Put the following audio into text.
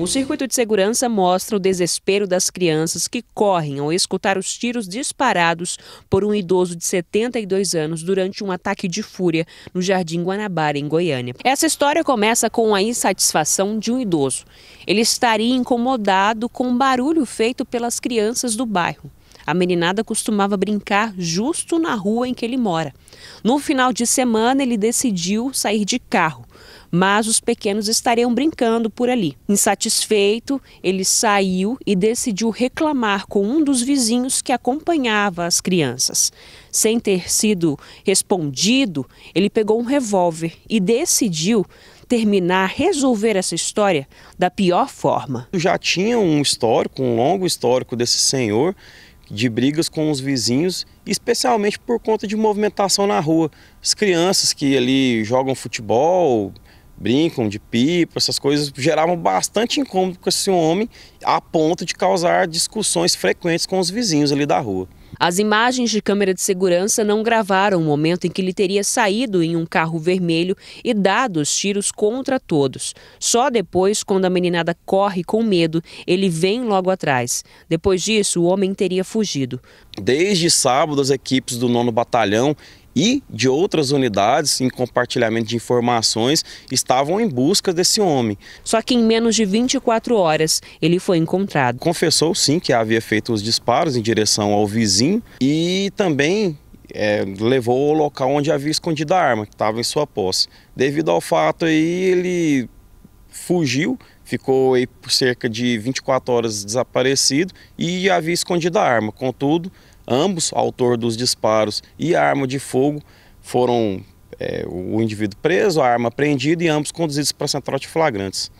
O circuito de segurança mostra o desespero das crianças que correm ao escutar os tiros disparados por um idoso de 72 anos durante um ataque de fúria no Jardim Guanabara, em Goiânia. Essa história começa com a insatisfação de um idoso. Ele estaria incomodado com o barulho feito pelas crianças do bairro. A meninada costumava brincar justo na rua em que ele mora. No final de semana, ele decidiu sair de carro, mas os pequenos estariam brincando por ali. Insatisfeito, ele saiu e decidiu reclamar com um dos vizinhos que acompanhava as crianças. Sem ter sido respondido, ele pegou um revólver e decidiu terminar, resolver essa história da pior forma. Já tinha um histórico, um longo histórico desse senhor de brigas com os vizinhos, especialmente por conta de movimentação na rua. As crianças que ali jogam futebol, brincam de pipa, essas coisas geravam bastante incômodo com esse homem, a ponto de causar discussões frequentes com os vizinhos ali da rua. As imagens de câmera de segurança não gravaram o momento em que ele teria saído em um carro vermelho e dado os tiros contra todos. Só depois, quando a meninada corre com medo, ele vem logo atrás. Depois disso, o homem teria fugido. Desde sábado, as equipes do nono batalhão e de outras unidades em compartilhamento de informações estavam em busca desse homem. Só que em menos de 24 horas ele foi encontrado. Confessou sim que havia feito os disparos em direção ao vizinho e também é, levou ao local onde havia escondido a arma, que estava em sua posse. Devido ao fato aí, ele fugiu ficou aí por cerca de 24 horas desaparecido e havia escondido a arma. Contudo, ambos, autor dos disparos e a arma de fogo, foram é, o indivíduo preso, a arma apreendida e ambos conduzidos para a central de flagrantes.